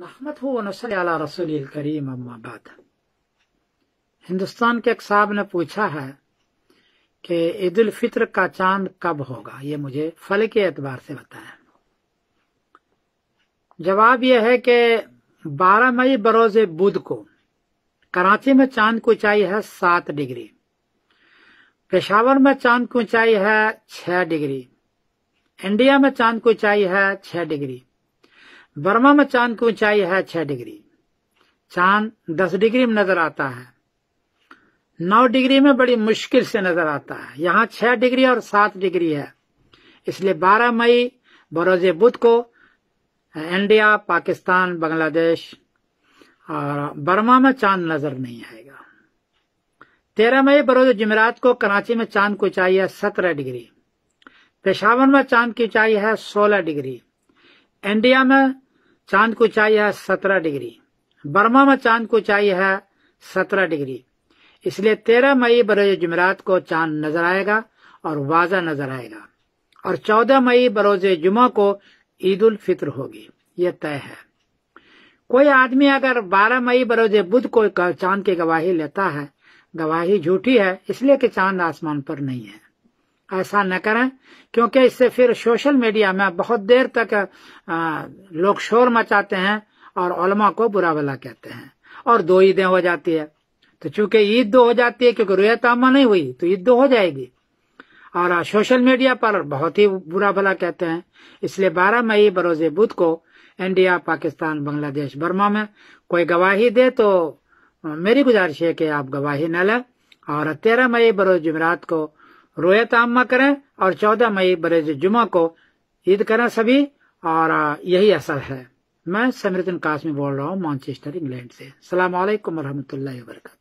नहमत हो नसल अला रसूल करीम अम्माबाद हिंदुस्तान के एक साहब ने पूछा है कि ईद उल फित्र का चांद कब होगा ये मुझे फल के एतबार से बताया जवाब यह है कि 12 मई बरोज बुध को कराची में चांद की ऊंचाई है सात डिग्री पेशावर में चांद की ऊंचाई है छह डिग्री इंडिया में चांद की ऊंचाई है छह डिग्री बर्मा में चांद की ऊंचाई है छह डिग्री चांद दस डिग्री में नजर आता है नौ डिग्री में बड़ी मुश्किल से नजर आता है यहाँ छह डिग्री और सात डिग्री है इसलिए बारह मई बरोजे बुध को इंडिया पाकिस्तान बांग्लादेश और बर्मा में चांद नजर नहीं आएगा तेरह मई बरोज जमेरात को कराची में चांद की ऊंचाई है सत्रह डिग्री पेशावर में चांद की ऊंचाई है सोलह डिग्री इंडिया में चांद को चाहिए है सत्रह डिग्री बर्मा में चांद को चाहिए है सत्रह डिग्री इसलिए तेरह मई बरोज जुमेरात को चांद नजर आएगा और वाजा नजर आएगा और चौदह मई बरोज जुमा को ईद उल फित्र होगी यह तय है कोई आदमी अगर बारह मई बरोज बुध को चांद की गवाही लेता है गवाही झूठी है इसलिए कि चांद आसमान पर नहीं है ऐसा न करें क्योंकि इससे फिर सोशल मीडिया में बहुत देर तक लोग शोर मचाते हैं और उलमा को बुरा भला कहते हैं और दो ईदें हो जाती है तो चूंकि ईद दो हो जाती है क्योंकि रोयत आमा नहीं हुई तो ईद दो हो जाएगी और सोशल मीडिया पर बहुत ही बुरा भला कहते हैं इसलिए 12 मई बरोज बुध को इंडिया पाकिस्तान बांग्लादेश बर्मा में कोई गवाही दे तो मेरी गुजारिश है कि आप गवाही न लें और 13 मई बरोज जुमेरात को रोया तामा करें और 14 मई बरेज जुमा को ईद करें सभी और यही असर है मैं समृतन काश्मी बोल रहा हूँ मानचेस्टर इंग्लैंड से सलामकुम वरहमत लाबरक